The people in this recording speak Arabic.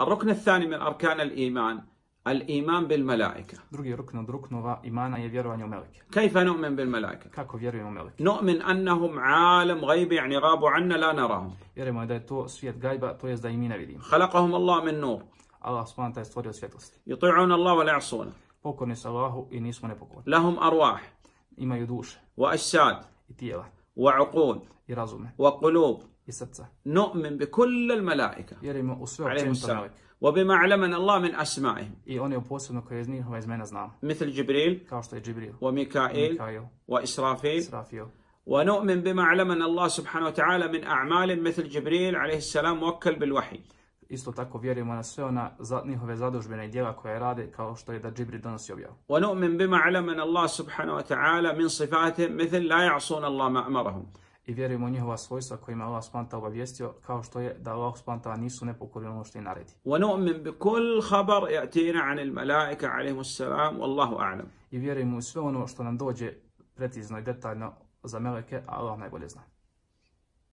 الركن الثاني من أركان الإيمان الإيمان بالملائكة drugi rukn od ruknova imana je vjerovanje u meleke كيف نؤمن بالملائكة kako vjerujemo u meleke نؤمن أنهم عالم غيب يعني غابوا عنا لا نراهم vjerujemo da je to svijet gajba to jest da i mi ne vidimo خلقهم الله من نور Allah subhanahu wa ta'ala stvorio svjetlosti يطيعون الله ولا يعصونه pokorni su Allahu i nismo nepokorni lahum arwah imaju duše wa ashad i tijela وعقول وقلوب نؤمن بكل الملائكة عليهم السلام وبما علمنا الله من أسمائهم مثل جبريل وميكائيل وإسرافيل ونؤمن بما علمنا الله سبحانه وتعالى من أعمال مثل جبريل عليه السلام موكل بالوحي isto tako vjerujemo na sve ona za njihove zadužbene djela koje rade kao što je da Džibri donosi objavu. Wa nu'min bima alamana Allah subhanahu wa ta'ala min sifatihi mithl la ya'suna Allah ma amarahum. I vjerujemo u njihova svojstva kojima Allah spanta obavijestio kao što je da Allah spanta nisu nepokorni ono što im naredi. Wa nu'min bi kull khabar ya'tina 'an al-mala'ika 'alayhimus salam wallahu a'lam. I vjerujemo u sve ono što nam dođe precizno i detaljno za meleke, Allah najbolje zna.